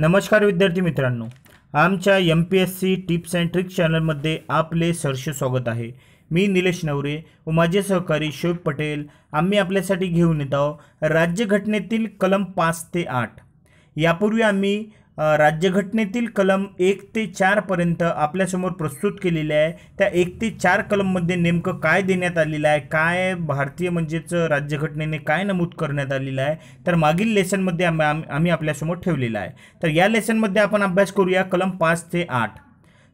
नमस्कार विद्यार्थी मित्रांनो आमच्या M P S C tips and tricks चॅनलमध्ये आपले सहर्ष स्वागत आहे मी निलेश नवरे व माझे सहकारी शोभ पटेल आम्ही आपल्यासाठी घेऊन येत आहोत राज्यघटनेतील कलम पाच ते आठ यापूर्वी आम्ही राज्यघटनेतील कलम एक ते चारपर्यंत आपल्यासमोर प्रस्तुत केलेले आहे त्या एक ते चार कलममध्ये नेमकं काय देण्यात आलेलं आहे काय भारतीय म्हणजेच राज्यघटनेने काय नमूद करण्यात आलेलं आहे तर मागील लेसनमध्ये आम आम्ही आपल्यासमोर ठेवलेलं आहे तर या लेसनमध्ये आपण अभ्यास करूया कलम पाच ते आठ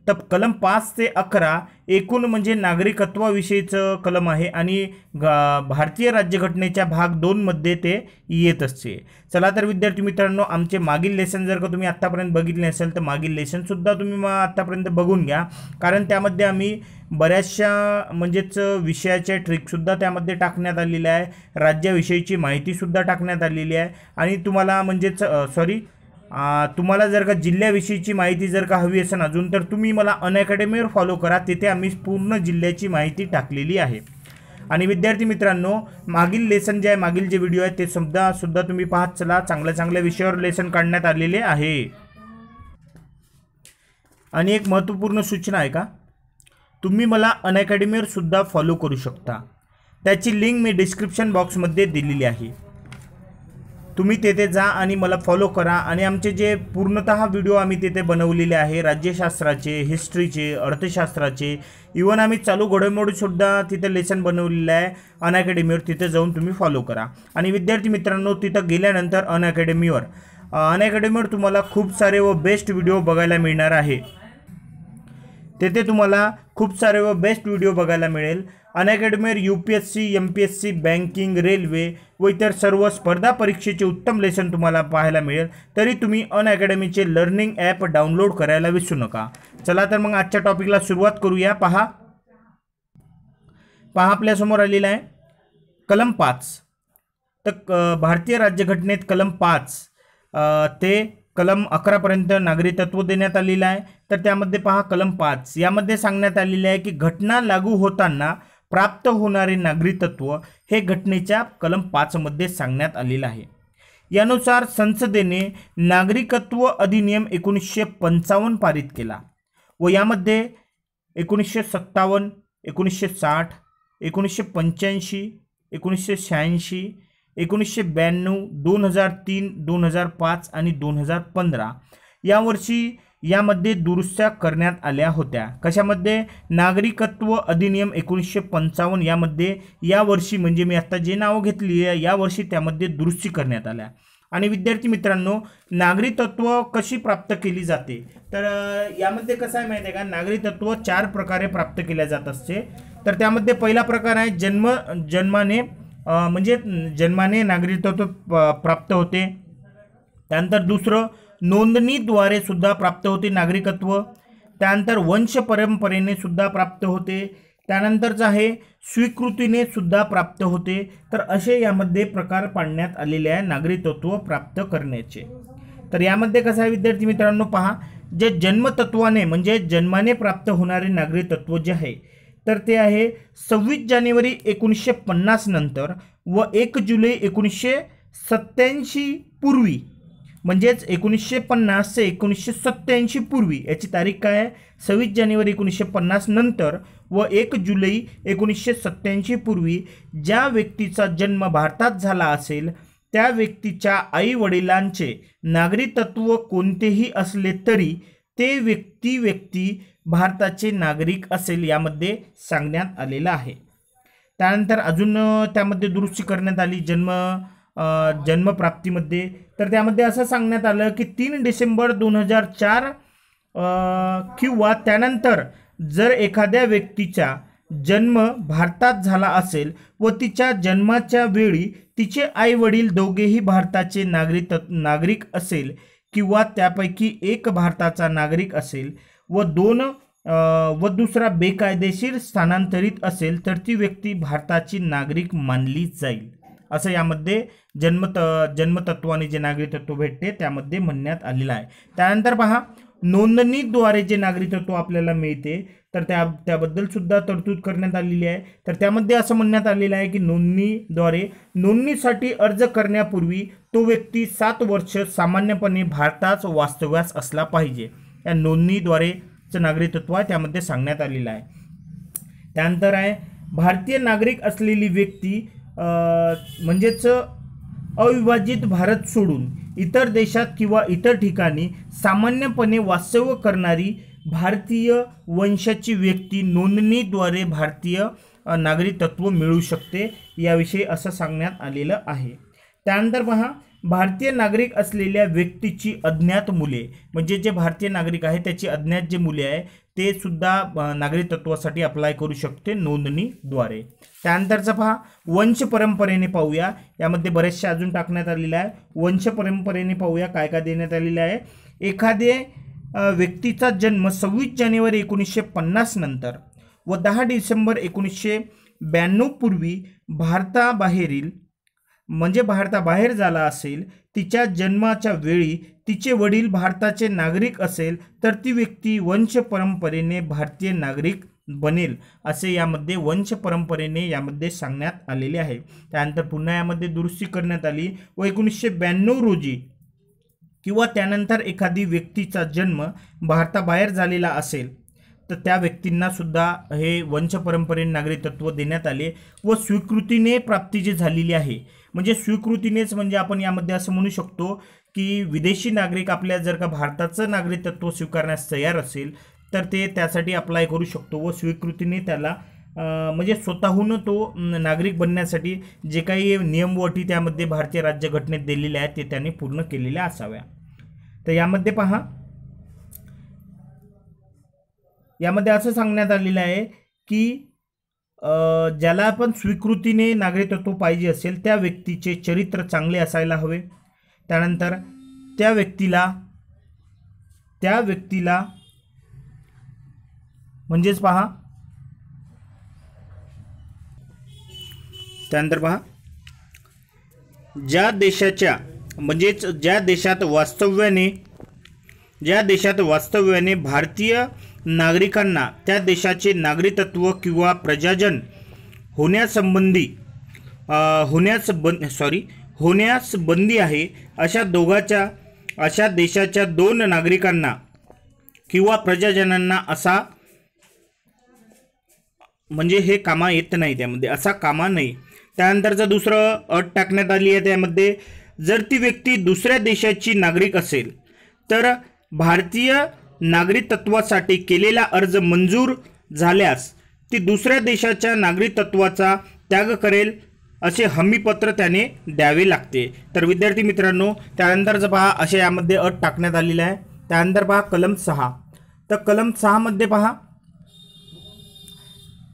तर कलम पाच ते अकरा एकूण म्हणजे नागरिकत्वाविषयीचं कलम आहे आणि भारतीय राज्यघटनेच्या भाग दोनमध्ये ते येत असते चला तर विद्यार्थी मित्रांनो आमचे मागील लेसन जर का तुम्ही आत्तापर्यंत बघितले असेल तर मागील लेसनसुद्धा तुम्ही मग आत्तापर्यंत बघून घ्या कारण त्यामध्ये आम्ही बऱ्याचशा म्हणजेच विषयाच्या ट्रिकसुद्धा त्यामध्ये टाकण्यात आलेल्या आहे राज्याविषयीची माहितीसुद्धा टाकण्यात आलेली आहे आणि तुम्हाला म्हणजेच सॉरी तुम्हाला जर का जिल्ह्याविषयीची माहिती जर का हवी असेल अजून तर तुम्ही मला अनअकॅडमीवर फॉलो करा तिथे आम्ही पूर्ण जिल्ह्याची माहिती टाकलेली आहे आणि विद्यार्थी मित्रांनो मागील लेसन जे आहे मागील जे व्हिडिओ आहे ते सुद्धा सुद्धा तुम्ही पाहत चला चांगल्या चांगल्या विषयावर लेसन काढण्यात आलेले आहे आणि एक महत्त्वपूर्ण सूचना आहे का तुम्ही मला अनअकॅडमीवर सुद्धा फॉलो करू शकता त्याची लिंक मी डिस्क्रिप्शन बॉक्समध्ये दिलेली आहे तुम्ही तेथे जा आणि मला फॉलो करा आणि आमचे जे पूर्णत व्हिडिओ आम्ही तिथे बनवलेले आहे राज्यशास्त्राचे हिस्ट्रीचे अर्थशास्त्राचे इवन आम्ही चालू घडामोडीसुद्धा तिथे लेसन बनवलेलं आहे अन तिथे जाऊन तुम्ही फॉलो करा आणि विद्यार्थी मित्रांनो तिथं गेल्यानंतर अन अकॅडमीवर तुम्हाला खूप सारे व बेस्ट व्हिडिओ बघायला मिळणार आहे तेथे तुम्हाला खूप सारे व बेस्ट व्हिडिओ बघायला मिळेल अनअकॅडमीवर U P S C M P S C banking railway व इतर सर्व स्पर्धा परीक्षेचे उत्तम लेसन तुम्हाला पाहायला मिळेल तरी तुम्ही अन लर्निंग ॲप डाउनलोड करायला विसरू नका चला तर मग आजच्या टॉपिकला सुरुवात करूया पहा पहा आपल्यासमोर आलेला आहे कलम पाच तर भारतीय राज्यघटनेत कलम पाच ते कलम अकरापर्यंत नागरिकत्व देण्यात आलेलं आहे तर त्यामध्ये पहा कलम पाच यामध्ये सांगण्यात आलेले आहे की घटना लागू होताना प्राप्त होणारे नागरिकत्व हे घटनेच्या कलम पाचमध्ये सांगण्यात आलेलं आहे यानुसार संसदेने नागरिकत्व अधिनियम एकोणीसशे पंचावन्न पारित केला व यामध्ये एकोणीसशे सत्तावन्न एकोणीसशे साठ एकोणीसशे पंच्याऐंशी एकोणीसशे शहाऐंशी एकोणीसशे ब्याण्णव दोन हजार तीन दोन हजार पाच आणि दोन हजार पंधरा यावर्षी यामध्ये दुरुस्त्या करण्यात आल्या होत्या कशामध्ये नागरिकत्व अधिनियम एकोणीसशे पंचावन्न यामध्ये यावर्षी म्हणजे मी आत्ता जे नावं घेतली आहे यावर्षी त्यामध्ये दुरुस्ती करण्यात आल्या आणि विद्यार्थी मित्रांनो नागरिकत्व कशी प्राप्त केली जाते तर यामध्ये कसं आहे माहिती आहे का नागरिकत्व चार प्रकारे प्राप्त केल्या जात असते तर त्यामध्ये पहिला प्रकार आहे जन्म जन्माने म्हणजे जन्माने नागरिकत्व प्राप्त होते त्यानंतर दुसरं नोंदणीद्वारे सुद्धा प्राप्त होते नागरिकत्व त्यानंतर वंश परंपरेने सुद्धा प्राप्त होते त्यानंतरचं आहे स्वीकृतीने सुद्धा प्राप्त होते तर असे यामध्ये प्रकार पाडण्यात आलेले आहे नागरिकत्व प्राप्त करण्याचे तर यामध्ये कसं आहे विद्यार्थी मित्रांनो पहा जे जन्मतत्वाने म्हणजे जन्माने प्राप्त होणारे नागरिकत्व जे आहे तर ते आहे सव्वीस जानेवारी एकोणीसशे पन्नास नंतर व एक जुलै एकोणीसशे सत्त्याऐंशी पूर्वी म्हणजेच एकोणीसशे पन्नास ते एकोणीसशे सत्त्याऐंशी पूर्वी याची तारीख काय आहे सव्वीस जानेवारी एकोणीसशे पन्नास नंतर व एक जुलै एकोणीसशे सत्त्याऐंशी पूर्वी ज्या व्यक्तीचा जन्म भारतात झाला असेल त्या व्यक्तीच्या आई वडिलांचे नागरिकत्व कोणतेही असले तरी ते व्यक्ती व्यक्ती भारताचे नागरिक असेल यामध्ये सांगण्यात आलेलं आहे त्यानंतर अजून त्यामध्ये दुरुस्ती करण्यात आली जन्म जन्मप्राप्तीमध्ये तर त्यामध्ये असं सांगण्यात आलं की तीन डिसेंबर दोन हजार चार किंवा त्यानंतर जर एखाद्या व्यक्तीचा जन्म भारतात झाला असेल व तिच्या जन्माच्या वेळी तिचे आईवडील दोघेही भारताचे नागरिक नागरिक असेल किंवा त्यापैकी एक भारताचा नागरिक असेल व दोन व दुसरा बेकायदेशीर स्थानांतरित असेल तर ती व्यक्ती भारताची नागरिक मानली जाईल असं यामध्ये जन्मत जन्मतत्वाने जे नागरिकत्व भेटते त्यामध्ये म्हणण्यात आलेलं आहे त्यानंतर पहा नोंदणीद्वारे जे नागरिकत्व आपल्याला मिळते तर त्या त्याबद्दल सुद्धा तरतूद करण्यात आलेली आहे तर त्यामध्ये असं म्हणण्यात आलेलं आहे की नोंदणीद्वारे नोंदणीसाठी अर्ज करण्यापूर्वी तो व्यक्ती सात वर्ष सामान्यपणे भारतात वास्तव्यास असला पाहिजे या नोंदणीद्वारेचं नागरिकत्व आहे त्यामध्ये सांगण्यात आलेलं आहे त्यानंतर आहे भारतीय नागरिक असलेली व्यक्ती म्हणजेच अविभाजित भारत सोडून इतर देशात किंवा इतर ठिकाणी सामान्यपणे वास्तव्य करणारी भारतीय वंशाची व्यक्ती नोंदणीद्वारे भारतीय नागरिकत्व मिळू शकते याविषयी असं सांगण्यात आलेलं आहे त्यानंतर पहा भारतीय नागरिक असलेल्या व्यक्तीची अज्ञात मुले म्हणजे जे भारतीय नागरिक आहे त्याची अज्ञात जे मुले आहे ते सुद्धा नागरिकत्वासाठी अप्लाय करू शकते नोंदणीद्वारे त्यानंतरचा पहा वंश परंपरेने पाहूया यामध्ये बरेचसे अजून टाकण्यात आलेले आहे वंश परंपरेने पाहूया काय काय देण्यात आलेलं आहे एखादे व्यक्तीचा जन्म सव्वीस जानेवारी एकोणीसशे पन्नास नंतर व दहा डिसेंबर एकोणीसशे ब्याण्णवपूर्वी भारताबाहेरील म्हणजे भारताबाहेर झाला असेल तिच्या जन्माच्या वेळी तिचे वडील भारताचे नागरिक असेल तर ती व्यक्ती वंश परंपरेने भारतीय नागरिक बनेल असे यामध्ये वंश परंपरेने यामध्ये सांगण्यात आलेले आहे त्यानंतर पुन्हा यामध्ये दुरुस्ती करण्यात आली व एकोणीसशे ब्याण्णव रोजी किंवा त्यानंतर एखादी व्यक्तीचा जन्म भारताबाहेर झालेला असेल तर त्या व्यक्तींनासुद्धा हे वंश परंपरेने नागरिकत्व देण्यात आले व स्वीकृतीने प्राप्ती जी झालेली आहे म्हणजे स्वीकृतीनेच म्हणजे आपण यामध्ये असं म्हणू शकतो की विदेशी नागरिक आपल्या जर का भारताचं नागरिकत्व स्वीकारण्यास तयार असेल तर ते त्यासाठी अप्लाय करू शकतो व स्वीकृतीने त्याला म्हणजे स्वतःहून तो नागरिक बनण्यासाठी जे काही नियमवटी त्यामध्ये भारतीय राज्यघटनेत दिलेल्या आहेत ते त्याने पूर्ण केलेल्या असाव्या तर यामध्ये पहा यामध्ये असं सांगण्यात आलेलं आहे की ज्याला पण स्वीकृतीने नागरिकत्व पाहिजे असेल त्या व्यक्तीचे चरित्र चांगले असायला हवे त्यानंतर त्या व्यक्तीला त्या व्यक्तीला म्हणजेच पहा त्यानंतर पहा ज्या देशाच्या म्हणजेच ज्या देशात वास्तव्याने ज्या देशात वास्तव्याने भारतीय नागरिकांना त्या देशाचे नागरिकत्व किंवा प्रजाजन होण्यासंबंधी होण्यास बंद सॉरी होण्यास बंदी आहे अशा दोघाच्या अशा देशाच्या दोन नागरिकांना किंवा प्रजाजनांना असा म्हणजे हे कामा येत नाही त्यामध्ये असा कामा नाही त्यानंतरचं दुसरं अट टाकण्यात आली आहे त्यामध्ये जर ती व्यक्ती दुसऱ्या देशाची नागरिक असेल तर भारतीय नागरिकत्वासाठी केलेला अर्ज मंजूर झाल्यास ती दुसऱ्या देशाच्या नागरिकत्वाचा त्याग करेल असे हमीपत्र त्याने द्यावे लागते तर विद्यार्थी मित्रांनो त्यानंतर जर पहा असे यामध्ये अट टाकण्यात आलेली आहे त्यानंतर पहा कलम सहा तर कलम सहामध्ये पहा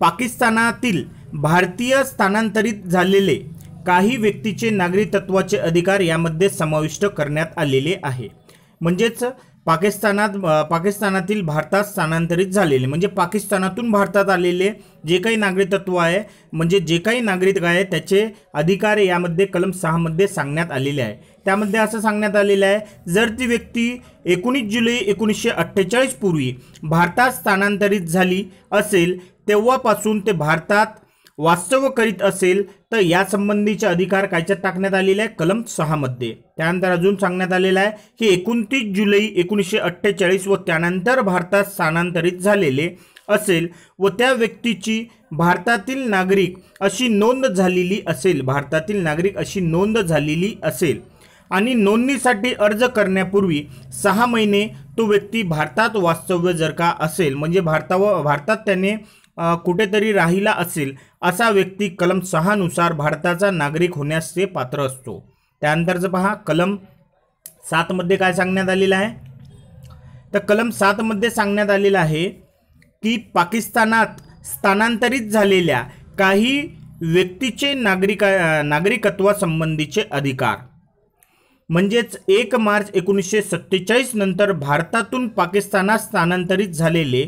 पाकिस्तानातील भारतीय स्थानांतरित झालेले काही व्यक्तीचे नागरिकत्वाचे अधिकार यामध्ये समाविष्ट करण्यात आलेले आहे म्हणजेच पाकिस्तानात पाकिस्तानातील भारतात स्थानांतरित झालेले म्हणजे पाकिस्तानातून भारतात आलेले जे काही नागरिकत्व आहे म्हणजे जे काही नागरिक आहे त्याचे अधिकार यामध्ये कलम सहामध्ये सांगण्यात आलेले आहे त्यामध्ये असं सांगण्यात आलेलं आहे जर ती व्यक्ती एकोणीस जुलै एकोणीसशे अठ्ठेचाळीसपूर्वी पूर्वी भारतात स्थानांतरित झाली असेल तेव्हापासून ते भारतात वास्तव करीत असेल तर यासंबंधीचे अधिकार कायच्यात टाकण्यात आलेले आहे कलम सहामध्ये त्यानंतर अजून सांगण्यात आलेलं आहे की एकोणतीस जुलै एकोणीसशे अठ्ठेचाळीस व त्यानंतर भारतात स्थानांतरित झालेले असेल व त्या व्यक्तीची भारतातील नागरिक अशी नोंद झालेली असेल भारतातील नागरिक अशी नोंद झालेली असेल आणि नोंदणीसाठी अर्ज करण्यापूर्वी सहा महिने तो व्यक्ती भारतात वास्तव्य जर का असेल म्हणजे भारतावर भारतात त्याने कुठेतरी राहिला असेल असा व्यक्ती कलम सहानुसार भारताचा नागरिक होण्यास ते पात्र असतो त्यानंतरचं पहा कलम सातमध्ये काय सांगण्यात आलेलं आहे तर कलम सातमध्ये सांगण्यात आलेलं आहे की पाकिस्तानात स्थानांतरित झालेल्या काही व्यक्तीचे नागरिक नागरिकत्वासंबंधीचे अधिकार म्हणजेच एक मार्च एकोणीसशे सत्तेचाळीस नंतर भारतातून पाकिस्तानात स्थानांतरित झालेले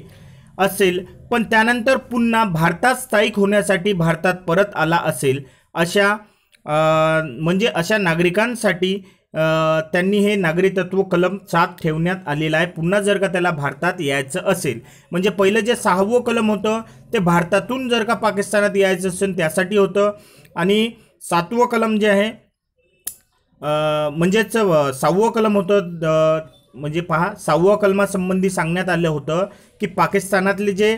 असेल पण त्यानंतर पुन्हा भारतात स्थायिक होण्यासाठी भारतात परत आला असेल अशा म्हणजे अशा नागरिकांसाठी त्यांनी हे नागरिकत्व कलम सात ठेवण्यात आलेलं आहे पुन्हा जर का त्याला भारतात यायचं असेल म्हणजे पहिलं जे सहावं कलम होतं ते भारतातून जर का पाकिस्तानात यायचं असेल त्यासाठी होतं आणि सातवं कलम जे आहे म्हणजेच सहावं कलम होतं म्हणजे पहा सहावा कलमासंबंधी सांगण्यात आलं होतं की पाकिस्तानातले जे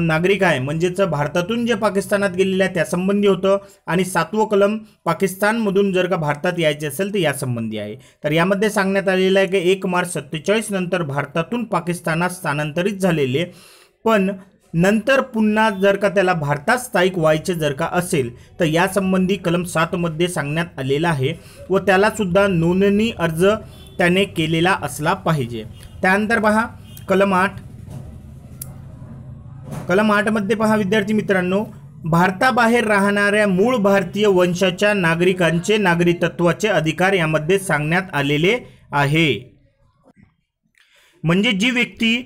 नागरिक आहे म्हणजेच भारतातून जे पाकिस्तानात गेलेले आहे त्यासंबंधी होतं आणि सातवं कलम पाकिस्तानमधून जर का भारतात यायचे असेल तर यासंबंधी आहे तर यामध्ये सांगण्यात आलेलं आहे की एक मार्च सत्तेचाळीस नंतर भारतातून पाकिस्तानात स्थानांतरित झालेले पण नंतर पुन्हा जर का त्याला भारतात स्थायिक व्हायचे जर का असेल तर यासंबंधी कलम सातमध्ये सांगण्यात आलेला आहे व त्यालासुद्धा नोंदणी अर्ज त्याने केलेला असला पाहिजे त्यानंतर पहा कलम आठ कलम आठमध्ये पहा विद्यार्थी मित्रांनो भारताबाहेर राहणाऱ्या मूळ भारतीय वंशाच्या नागरिकांचे नागरिकत्वाचे अधिकार यामध्ये सांगण्यात आलेले आहे म्हणजे जी व्यक्ती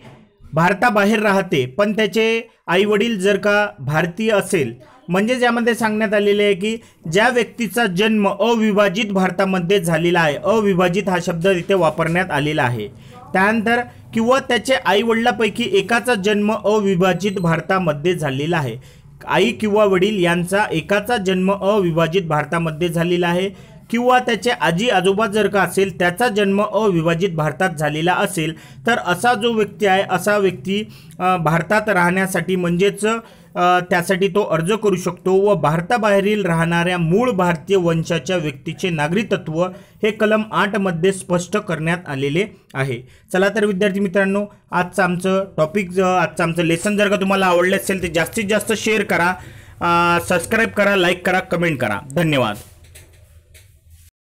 भारताबाहेर राहते पण त्याचे आईवडील जर का भारतीय असेल म्हणजेच यामध्ये सांगण्यात आलेले आहे की ज्या व्यक्तीचा जन्म अविभाजित भारतामध्ये झालेला आहे अविभाजित हा शब्द इथे वापरण्यात आलेला आहे त्यानंतर किंवा त्याचे आईवडिलापैकी एकाचा जन्म अविभाजित भारतामध्ये झालेला आहे आई किंवा वडील यांचा एकाचा जन्म अविभाजित भारतामध्ये झालेला आहे किंवा त्याचे आजी आजोबा जर का असेल त्याचा जन्म अविभाजित भारतात झालेला असेल तर असा जो व्यक्ती आहे असा व्यक्ती भारतात राहण्यासाठी म्हणजेच त्यासाठी तो अर्ज करू शकतो व भारताबाहेरील राहणाऱ्या मूळ भारतीय वंशाच्या व्यक्तीचे नागरिकत्व हे कलम आठमध्ये स्पष्ट करण्यात आलेले आहे चला तर विद्यार्थी मित्रांनो आजचं आमचं टॉपिक आजचं आमचं लेसन जर का तुम्हाला आवडलं असेल तर जास्तीत जास्त शेअर करा सबस्क्राईब करा लाईक करा कमेंट करा धन्यवाद